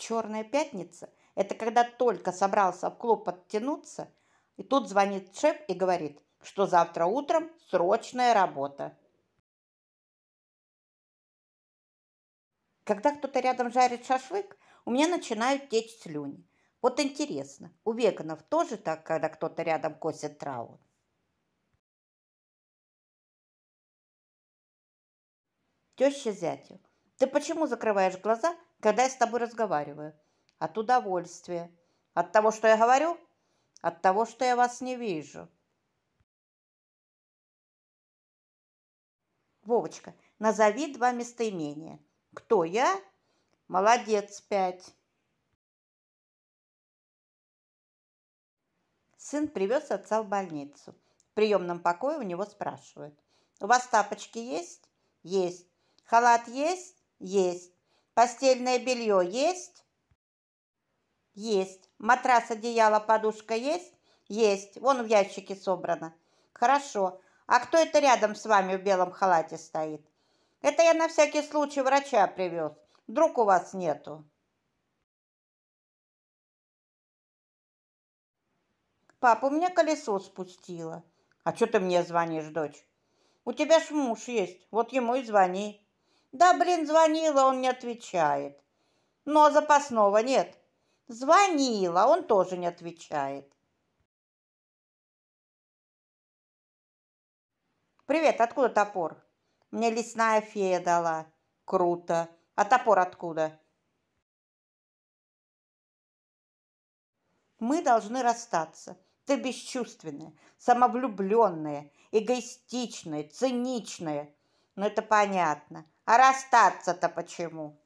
Черная пятница – это когда только собрался в клуб подтянуться, и тут звонит шеф и говорит, что завтра утром срочная работа. Когда кто-то рядом жарит шашлык, у меня начинают течь слюни. Вот интересно, у веганов тоже так, когда кто-то рядом косит траву? Теща зятю, ты почему закрываешь глаза, когда я с тобой разговариваю? От удовольствия. От того, что я говорю? От того, что я вас не вижу. Вовочка, назови два местоимения. Кто я? Молодец, пять. Сын привез отца в больницу. В приемном покое у него спрашивают. У вас тапочки есть? Есть. Халат есть? Есть. Постельное белье есть? Есть. Матрас, одеяло, подушка есть? Есть. Вон в ящике собрано. Хорошо. А кто это рядом с вами в белом халате стоит? Это я на всякий случай врача привез. Вдруг у вас нету. Папа, у меня колесо спустило. А что ты мне звонишь, дочь? У тебя ж муж есть, вот ему и звони. Да, блин, звонила, он не отвечает. Но ну, а запасного нет. Звонила, он тоже не отвечает. Привет, откуда топор? Мне лесная фея дала. Круто. А топор откуда? Мы должны расстаться. Ты бесчувственная, самовлюбленная, эгоистичная, циничная. Но это понятно. А расстаться-то почему?